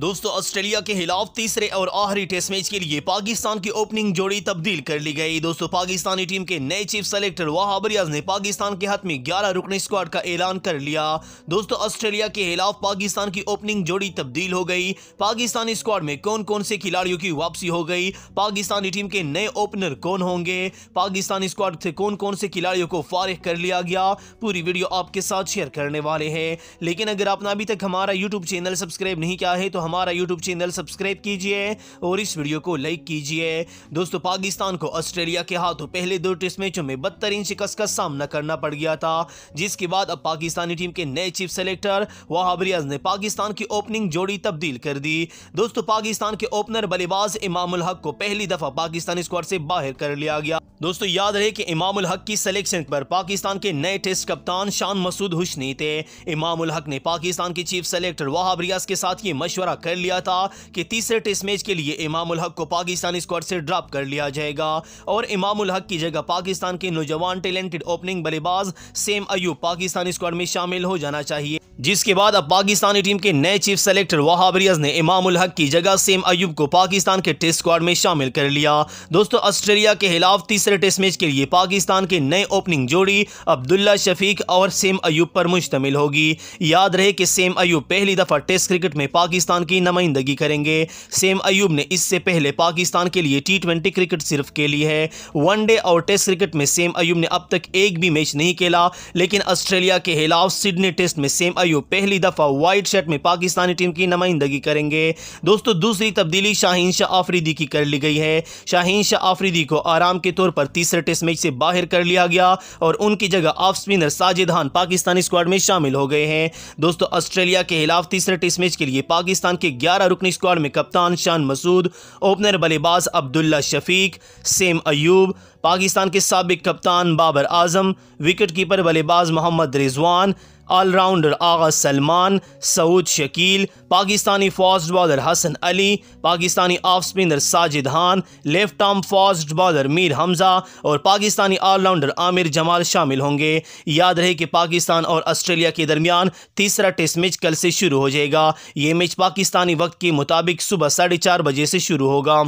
दोस्तों ऑस्ट्रेलिया के खिलाफ तीसरे और आखिरी टेस्ट मैच के लिए पाकिस्तान की ओपनिंग जोड़ी तब्दील कर ली गई दोस्तों पाकिस्तानी टीम के नए चीफ सेलेक्टर वहाब रियाज ने पाकिस्तान के हाथ में 11 रुकनी स्क्वाड का ऐलान कर लिया दोस्तों ऑस्ट्रेलिया के खिलाफ पाकिस्तान की ओपनिंग जोड़ी तब्दील हो गई पाकिस्तानी स्क्वाड में कौन कौन से खिलाड़ियों की वापसी हो गई पाकिस्तानी टीम के नए ओपनर कौन होंगे पाकिस्तानी स्क्वाड से कौन कौन से खिलाड़ियों को फारिग कर लिया गया पूरी वीडियो आपके साथ शेयर करने वाले हैं लेकिन अगर आपने अभी तक हमारा यूट्यूब चैनल सब्सक्राइब नहीं किया है तो हमारा YouTube चैनल सब्सक्राइब कीजिए और इस वीडियो को लाइक कीजिए दोस्तों पाकिस्तान को ऑस्ट्रेलिया के हाथों पहले दो टेस्ट मैचों में बदतरीन शिकस्त का सामना करना पड़ गया था जिसके बाद अब पाकिस्तानी टीम के नए चीफ सेलेक्टर वहाब रियाज ने पाकिस्तान की ओपनिंग जोड़ी तब्दील कर दी दोस्तों पाकिस्तान के ओपनर बल्लेबाज इमामुल हक को पहली दफा पाकिस्तानी स्क्वाड से बाहर कर लिया गया दोस्तों याद रहे कि इमामुल हक की सिलेक्शन पर पाकिस्तान के नए टेस्ट कप्तान शान मसूद हुसनी थे इमामुल हक ने पाकिस्तान के चीफ सेलेक्टर वहाब रियाज के साथ ये मशवरा इशारा कर लिया था कि तीसरे टेस्ट मैच के लिए इमामुल हक को पाकिस्तान स्क्वाड से ड्रॉप कर लिया जाएगा और इमामुल हक की जगह पाकिस्तान के नौजवान टैलेंटेड ओपनिंग बल्लेबाज सेम अयूब पाकिस्तान स्क्वाड में शामिल हो जाना चाहिए जिसके बाद अब पाकिस्तानी टीम के नए चीफ सेलेक्टर वहाब रियाज ने इमाम हक की जगह सेम अयूब को पाकिस्तान के टेस्ट स्क्वाड में शामिल कर लिया दोस्तों ऑस्ट्रेलिया के खिलाफ तीसरे टेस्ट मैच के लिए पाकिस्तान के नए ओपनिंग जोड़ी अब्दुल्ला शफीक और सेम अयूब पर मुश्तमिल होगी याद रहे कि सेम अयूब पहली दफ़ा टेस्ट क्रिकेट में पाकिस्तान की नुमाइंदगी करेंगे सेम अयूब ने इससे पहले पाकिस्तान के लिए टी ट्वेंटी क्रिकेट सिर्फ खेली है वनडे और टेस्ट क्रिकेट में सेम अयूब ने अब तक एक भी मैच नहीं खेला लेकिन ऑस्ट्रेलिया के खिलाफ सिडनी टेस्ट में सेम अयूब खिलाड़ियों पहली दफ़ा व्हाइट शर्ट में पाकिस्तानी टीम की नुमाइंदगी करेंगे दोस्तों दूसरी तब्दीली शाहीन शाह आफरीदी की कर ली गई है शाहीन शाह आफरीदी को आराम के तौर पर तीसरे टेस्ट मैच से बाहर कर लिया गया और उनकी जगह off spinner Sajid Khan Pakistani squad में शामिल हो गए हैं दोस्तों ऑस्ट्रेलिया के खिलाफ तीसरे टेस्ट मैच के लिए पाकिस्तान के ग्यारह रुकनी स्क्वाड में कप्तान शान मसूद ओपनर बल्लेबाज अब्दुल्ला शफीक सेम अयूब पाकिस्तान के सबक कप्तान बाबर आजम विकेट कीपर बल्लेबाज Mohammad Rizwan allrounder Agha Salman Saud Shakeel Pakistani fast bowler Hasan Ali Pakistani off spinner Sajid Khan left arm fast bowler Mir Hamza और पाकिस्तानी ऑलराउंडर आमिर जमाल शामिल होंगे याद रहे कि पाकिस्तान और ऑस्ट्रेलिया के दरमियान तीसरा टेस्ट मैच कल से शुरू हो जाएगा ये मैच पाकिस्तानी वक्त के मुताबिक सुबह साढ़े चार बजे से शुरू होगा